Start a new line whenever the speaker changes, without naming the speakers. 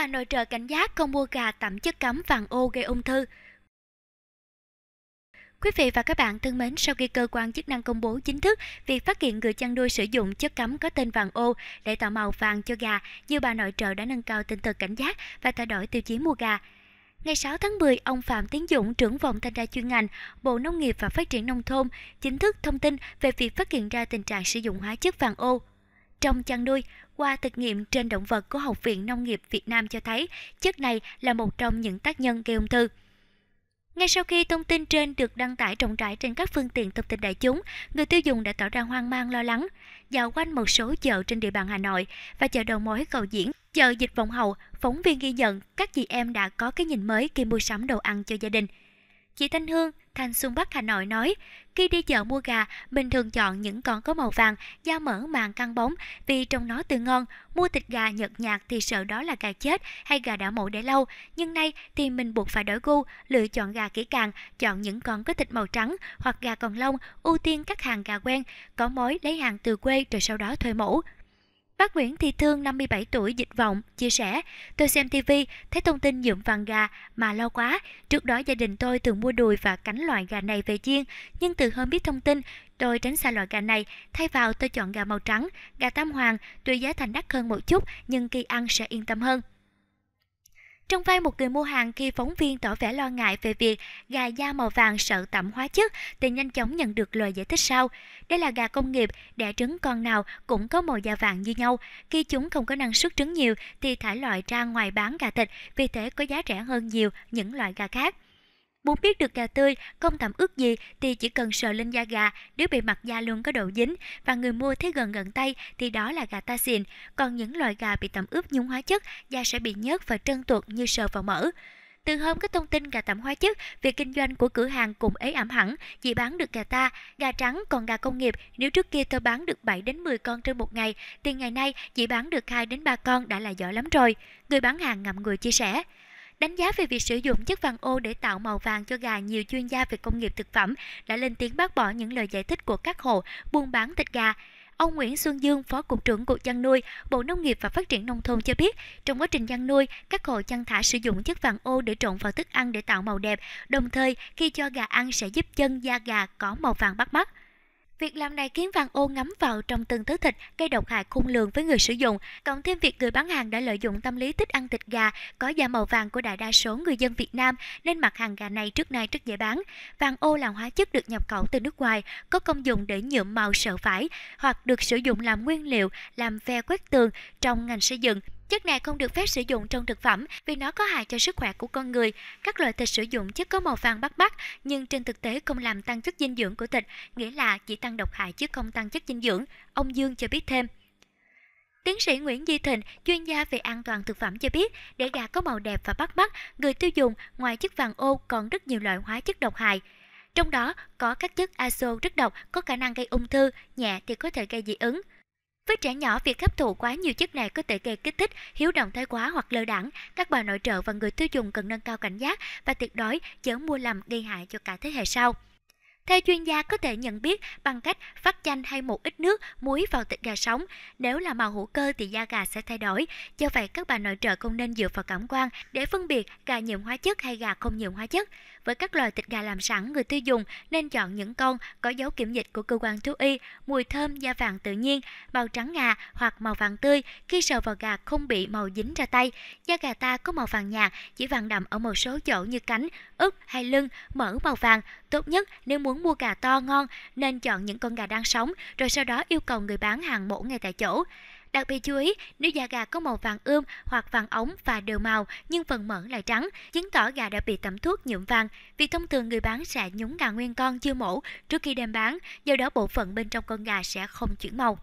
và nội trợ cảnh giác không mua gà tẩm chất cấm vàng ô gây ung thư. Quý vị và các bạn thân mến, sau khi cơ quan chức năng công bố chính thức việc phát hiện người chăn nuôi sử dụng chất cấm có tên vàng ô để tạo màu vàng cho gà, nhiều bà nội trợ đã nâng cao tinh thần cảnh giác và thay đổi tiêu chí mua gà. Ngày 6 tháng 10, ông Phạm Tiến Dũng, trưởng phòng thanh tra chuyên ngành, Bộ Nông nghiệp và Phát triển Nông thôn, chính thức thông tin về việc phát hiện ra tình trạng sử dụng hóa chất vàng ô. Trong chăn nuôi, qua thực nghiệm trên động vật của Học viện Nông nghiệp Việt Nam cho thấy chất này là một trong những tác nhân gây ung thư. Ngay sau khi thông tin trên được đăng tải rộng rãi trên các phương tiện thông tin đại chúng, người tiêu dùng đã tỏ ra hoang mang lo lắng. Dạo quanh một số chợ trên địa bàn Hà Nội và chợ đầu mối cầu diễn, chợ dịch vọng hậu, phóng viên ghi nhận các chị em đã có cái nhìn mới khi mua sắm đồ ăn cho gia đình. Chị Thanh Hương, Thanh Xuân Bắc Hà Nội nói, khi đi chợ mua gà, mình thường chọn những con có màu vàng, da mỡ màng căng bóng vì trong nó tươi ngon. Mua thịt gà nhợt nhạt thì sợ đó là gà chết hay gà đã mổ để lâu. Nhưng nay thì mình buộc phải đổi gu, lựa chọn gà kỹ càng, chọn những con có thịt màu trắng hoặc gà còn lông, ưu tiên các hàng gà quen, có mối lấy hàng từ quê rồi sau đó thuê mổ. Bác Nguyễn Thị Thương 57 tuổi dịch vọng chia sẻ, tôi xem TV thấy thông tin nhuộm vàng gà mà lo quá. Trước đó gia đình tôi thường mua đùi và cánh loại gà này về chiên, nhưng từ hôm biết thông tin, tôi tránh xa loại gà này, thay vào tôi chọn gà màu trắng, gà tam hoàng, tuy giá thành đắt hơn một chút nhưng khi ăn sẽ yên tâm hơn. Trong vai một người mua hàng khi phóng viên tỏ vẻ lo ngại về việc gà da màu vàng sợ tẩm hóa chất thì nhanh chóng nhận được lời giải thích sau. Đây là gà công nghiệp, đẻ trứng con nào cũng có màu da vàng như nhau. Khi chúng không có năng suất trứng nhiều thì thải loại ra ngoài bán gà thịt, vì thế có giá rẻ hơn nhiều những loại gà khác. Muốn biết được gà tươi không tẩm ướt gì thì chỉ cần sờ lên da gà, nếu bề mặt da luôn có độ dính và người mua thấy gần gần tay thì đó là gà ta xịn, còn những loại gà bị tẩm ướp nhúng hóa chất, da sẽ bị nhớt và trơn tuột như sờ vào mỡ. Từ hôm có thông tin gà tẩm hóa chất, việc kinh doanh của cửa hàng cũng ế ẩm hẳn, chỉ bán được gà ta, gà trắng còn gà công nghiệp nếu trước kia tôi bán được 7 đến 10 con trên một ngày thì ngày nay chỉ bán được 2 đến 3 con đã là giỏi lắm rồi, người bán hàng ngậm ngùi chia sẻ. Đánh giá về việc sử dụng chất vàng ô để tạo màu vàng cho gà, nhiều chuyên gia về công nghiệp thực phẩm đã lên tiếng bác bỏ những lời giải thích của các hộ buôn bán thịt gà. Ông Nguyễn Xuân Dương, Phó Cục trưởng Cục chăn nuôi, Bộ Nông nghiệp và Phát triển Nông thôn cho biết, trong quá trình chăn nuôi, các hộ chăn thả sử dụng chất vàng ô để trộn vào thức ăn để tạo màu đẹp, đồng thời khi cho gà ăn sẽ giúp chân da gà có màu vàng bắt mắt. Việc làm này khiến vàng ô ngấm vào trong từng thứ thịt gây độc hại khung lường với người sử dụng, cộng thêm việc người bán hàng đã lợi dụng tâm lý thích ăn thịt gà có da màu vàng của đại đa số người dân Việt Nam nên mặt hàng gà này trước nay rất dễ bán. Vàng ô là hóa chất được nhập khẩu từ nước ngoài, có công dụng để nhuộm màu sợ vải hoặc được sử dụng làm nguyên liệu làm ve quét tường trong ngành xây dựng. Chất này không được phép sử dụng trong thực phẩm vì nó có hại cho sức khỏe của con người. Các loại thịt sử dụng chất có màu vàng bắt mắt nhưng trên thực tế không làm tăng chất dinh dưỡng của thịt, nghĩa là chỉ tăng độc hại chứ không tăng chất dinh dưỡng. Ông Dương cho biết thêm. Tiến sĩ Nguyễn Duy Thịnh, chuyên gia về an toàn thực phẩm cho biết, để gà có màu đẹp và bắt mắt, người tiêu dùng ngoài chất vàng ô còn rất nhiều loại hóa chất độc hại. Trong đó có các chất azo rất độc có khả năng gây ung thư, nhẹ thì có thể gây dị ứng. Với trẻ nhỏ, việc hấp thụ quá nhiều chất này có thể gây kích thích, hiếu động thái quá hoặc lơ đẳng Các bà nội trợ và người tiêu dùng cần nâng cao cảnh giác và tuyệt đối chớ mua lầm gây hại cho cả thế hệ sau. Theo chuyên gia có thể nhận biết bằng cách phát chanh hay một ít nước muối vào thịt gà sống. Nếu là màu hữu cơ thì da gà sẽ thay đổi. Do vậy các bà nội trợ không nên dựa vào cảm quan để phân biệt gà nhiễm hóa chất hay gà không nhiễm hóa chất. Với các loại thịt gà làm sẵn, người tiêu dùng nên chọn những con có dấu kiểm dịch của cơ quan thú y, mùi thơm da vàng tự nhiên, màu trắng ngà hoặc màu vàng tươi khi sờ vào gà không bị màu dính ra tay. Da gà ta có màu vàng nhạt, chỉ vàng đậm ở một số chỗ như cánh, ức hay lưng, mỡ màu vàng. Tốt nhất nếu muốn mua gà to ngon nên chọn những con gà đang sống rồi sau đó yêu cầu người bán hàng mổ ngay tại chỗ. Đặc biệt chú ý, nếu da gà có màu vàng ươm hoặc vàng ống và đều màu nhưng phần mỡ lại trắng, chứng tỏ gà đã bị tẩm thuốc nhuộm vàng. Vì thông thường người bán sẽ nhúng gà nguyên con chưa mổ trước khi đem bán, do đó bộ phận bên trong con gà sẽ không chuyển màu.